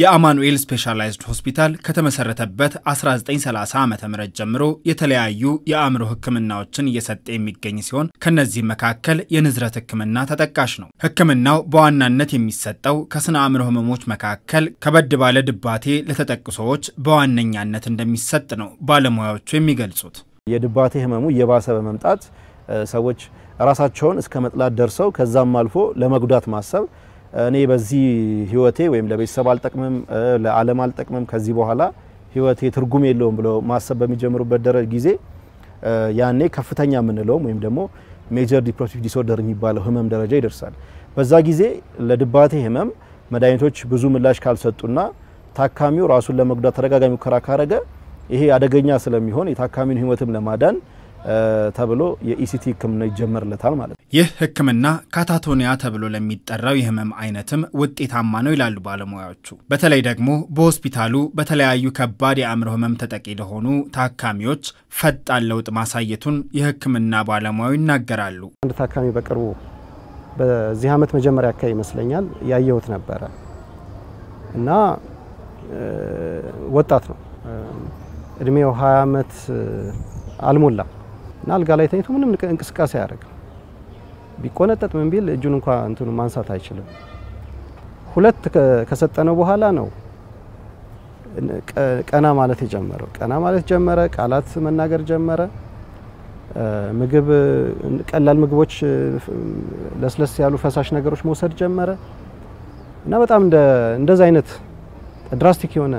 የአማኑኤል ስፔሻላይዝድ ሆስፒታል ከተመሰረተበት 1930 ዓ ም ጀምሮ የተለያዩ የአእምሮ ህክምናዎችን እየሰጠ የሚገኝ ሲሆን ከነዚህ መካከል የንዝረት ህክምና ተጠቃሽ ነው። ህክምናው በዋናነት የሚሰጠው ከስነ አእምሮ ህመሞች መካከል ከበድ ባለ ድባቴ ለተጠቁ ሰዎች በዋነኛነት እንደሚሰጥ ነው ባለሙያዎቹ የሚገልጹት። የድባቴ ህመሙ እየባሰ በመምጣት ሰዎች ራሳቸውን እስከ መጥላት ደርሰው ከዛም አልፎ ለመጉዳት ማሰብ እኔ በዚህ ህይወቴ ወይም ለቤተሰብ አልጠቅምም፣ ለዓለም አልጠቅምም፣ ከዚህ በኋላ ህይወቴ ትርጉም የለውም ብለው ማሰብ በሚጀምሩበት ደረጃ ጊዜ ያኔ ከፍተኛ የምንለውም ወይም ደግሞ ሜጀር ዲፕሬሲቭ ዲስኦርደር የሚባለው ህመም ደረጃ ይደርሳል። በዛ ጊዜ ለድባቴ ህመም መድኃኒቶች ብዙ ምላሽ ካልሰጡና ታካሚው ራሱን ለመጉዳት ተደጋጋሚ ሙከራ ካረገ ይሄ አደገኛ ስለሚሆን የታካሚውን ህይወትም ለማዳን ተብሎ የኢሲቲ ህክምና ይጀመርለታል ማለት ነው። ይህ ህክምና ካታቶኒያ ተብሎ ለሚጠራው የህመም አይነትም ውጤታማ ነው ይላሉ ባለሙያዎቹ። በተለይ ደግሞ በሆስፒታሉ በተለያዩ ከባድ የአእምሮ ህመም ተጠቂ ለሆኑ ታካሚዎች ፈጣን ለውጥ ማሳየቱን የህክምና ባለሙያው ይናገራሉ። አንድ ታካሚ በቅርቡ በዚህ ዓመት መጀመሪያ አካባቢ ይመስለኛል ያየሁት ነበረ እና ወጣት ነው እድሜው 20 ዓመት አልሞላም እና አልጋ ላይ ተኝቶ ምንም እንቅስቃሴ አያደርግም። ቢቆነጠጥ ምን ቢል እጁን እንኳ እንትኑ ማንሳት አይችልም። ሁለት ከሰጠነው በኋላ ነው ቀና ማለት የጀመረው። ቀና ማለት ጀመረ፣ ቃላት መናገር ጀመረ። ምግብ ቀላል ምግቦች፣ ለስለስ ያሉ ፈሳሽ ነገሮች መውሰድ ጀመረ እና በጣም እንደዚህ አይነት ድራስቲክ የሆነ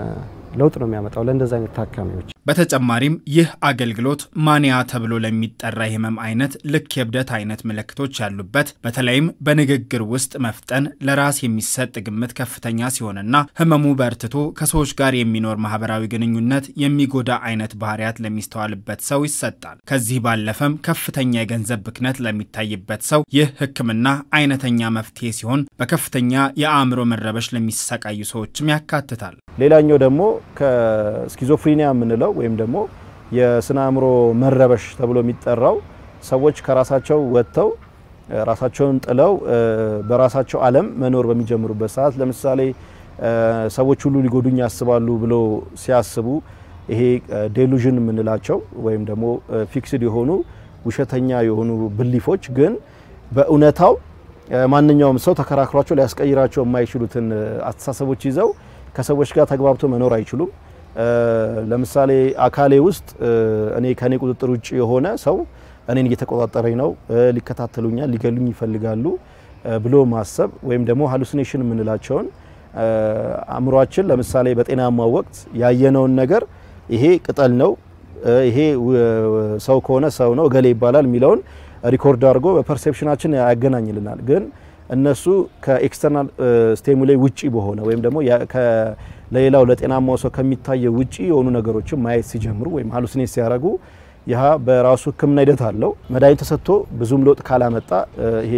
ለውጥ ነው የሚያመጣው ለእንደዚህ አይነት ታካሚዎች። በተጨማሪም ይህ አገልግሎት ማኒያ ተብሎ ለሚጠራ የህመም አይነት ልክ የብደት አይነት ምልክቶች ያሉበት በተለይም በንግግር ውስጥ መፍጠን፣ ለራስ የሚሰጥ ግምት ከፍተኛ ሲሆንና ህመሙ በርትቶ ከሰዎች ጋር የሚኖር ማህበራዊ ግንኙነት የሚጎዳ አይነት ባህሪያት ለሚስተዋልበት ሰው ይሰጣል። ከዚህ ባለፈም ከፍተኛ የገንዘብ ብክነት ለሚታይበት ሰው ይህ ህክምና አይነተኛ መፍትሄ ሲሆን በከፍተኛ የአእምሮ መረበሽ ለሚሰቃዩ ሰዎችም ያካትታል። ሌላኛው ደግሞ ከስኪዞፍሪኒያ የምንለው ወይም ደግሞ የስነ አእምሮ መረበሽ ተብሎ የሚጠራው ሰዎች ከራሳቸው ወጥተው ራሳቸውን ጥለው በራሳቸው ዓለም መኖር በሚጀምሩበት ሰዓት ለምሳሌ ሰዎች ሁሉ ሊጎዱኝ ያስባሉ ብሎ ሲያስቡ ይሄ ዴሉዥን የምንላቸው ወይም ደግሞ ፊክስድ የሆኑ ውሸተኛ የሆኑ ብሊፎች ግን በእውነታው ማንኛውም ሰው ተከራክሯቸው ሊያስቀይራቸው የማይችሉትን አስተሳሰቦች ይዘው ከሰዎች ጋር ተግባብቶ መኖር አይችሉም። ለምሳሌ አካሌ ውስጥ እኔ ከኔ ቁጥጥር ውጭ የሆነ ሰው እኔን እየተቆጣጠረኝ ነው፣ ሊከታተሉኛል፣ ሊገሉኝ ይፈልጋሉ ብሎ ማሰብ ወይም ደግሞ ሀሉሲኔሽን የምንላቸውን አእምሯችን ለምሳሌ በጤናማ ወቅት ያየነውን ነገር ይሄ ቅጠል ነው፣ ይሄ ሰው ከሆነ ሰው ነው እገሌ ይባላል የሚለውን ሪኮርድ አድርጎ በፐርሴፕሽናችን ያገናኝልናል። ግን እነሱ ከኤክስተርናል ስቴሙሌ ውጪ በሆነ ወይም ደግሞ ለሌላው ለጤናማው ሰው ከሚታየው ውጪ የሆኑ ነገሮችን ማየት ሲጀምሩ ወይም ሀሉሲኔት ሲያደርጉ ያ በራሱ ሕክምና ሂደት አለው። መድኃኒት ተሰጥቶ ብዙም ለውጥ ካላመጣ ይሄ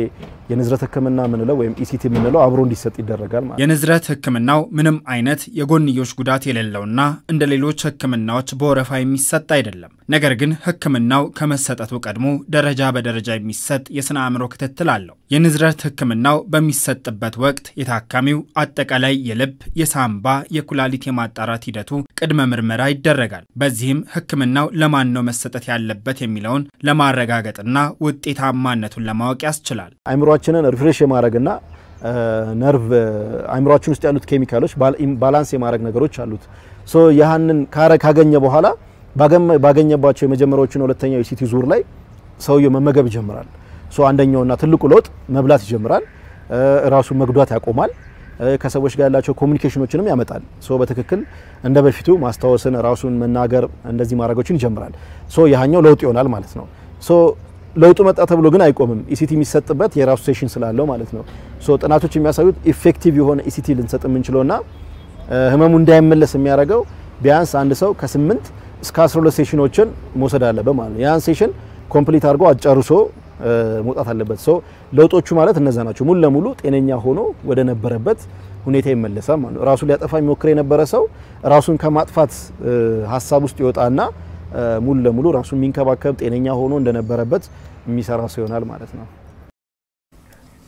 የንዝረት ህክምና የምንለው ወይም ኢሲቲ የምንለው አብሮ እንዲሰጥ ይደረጋል ማለት። የንዝረት ህክምናው ምንም አይነት የጎንዮሽ ጉዳት የሌለውና እንደ ሌሎች ህክምናዎች በወረፋ የሚሰጥ አይደለም። ነገር ግን ህክምናው ከመሰጠቱ ቀድሞ ደረጃ በደረጃ የሚሰጥ የስነ አእምሮ ክትትል አለው። የንዝረት ህክምናው በሚሰጥበት ወቅት የታካሚው አጠቃላይ የልብ፣ የሳምባ፣ የኩላሊት የማጣራት ሂደቱ ቅድመ ምርመራ ይደረጋል። በዚህም ሕክምናው ለማን ነው መሰጠት ያለበት የሚለውን ለማረጋገጥና ውጤታማነቱን ለማወቅ ያስችላል። አይምሯችንን ሪፍሬሽ የማድረግና ነርቭ አይምሯችን ውስጥ ያሉት ኬሚካሎች ባላንስ የማድረግ ነገሮች አሉት። ሶ ያህንን ካገኘ በኋላ ባገኘባቸው የመጀመሪያዎቹና ሁለተኛው የሲቲ ዙር ላይ ሰውየው መመገብ ይጀምራል። ሶ አንደኛውና ትልቁ ለውጥ መብላት ይጀምራል። ራሱ መጉዳት ያቆማል። ከሰዎች ጋር ያላቸው ኮሚኒኬሽኖችንም ያመጣል። ሶ በትክክል እንደ በፊቱ ማስታወስን፣ ራሱን መናገር እንደዚህ ማድረጎችን ይጀምራል። ሶ ያኛው ለውጥ ይሆናል ማለት ነው። ሶ ለውጡ መጣ ተብሎ ግን አይቆምም። ኢሲቲ የሚሰጥበት የራሱ ሴሽን ስላለው ማለት ነው። ሶ ጥናቶች የሚያሳዩት ኢፌክቲቭ የሆነ ኢሲቲ ልንሰጥ የምንችለውና ህመሙ እንዳይመለስ የሚያደርገው ቢያንስ አንድ ሰው ከስምንት እስከ 12 ሴሽኖችን መውሰድ አለበት ማለት ነው። ያን ሴሽን ኮምፕሊት አድርጎ አጨርሶ መውጣት አለበት። ሰው ለውጦቹ ማለት እነዛ ናቸው። ሙሉ ለሙሉ ጤነኛ ሆኖ ወደ ነበረበት ሁኔታ ይመለሳል ማለት ነው። ራሱን ሊያጠፋ የሚሞክር የነበረ ሰው ራሱን ከማጥፋት ሀሳብ ውስጥ ይወጣና ሙሉ ለሙሉ ራሱን የሚንከባከብ ጤነኛ ሆኖ እንደነበረበት የሚሰራ ሰው ይሆናል ማለት ነው።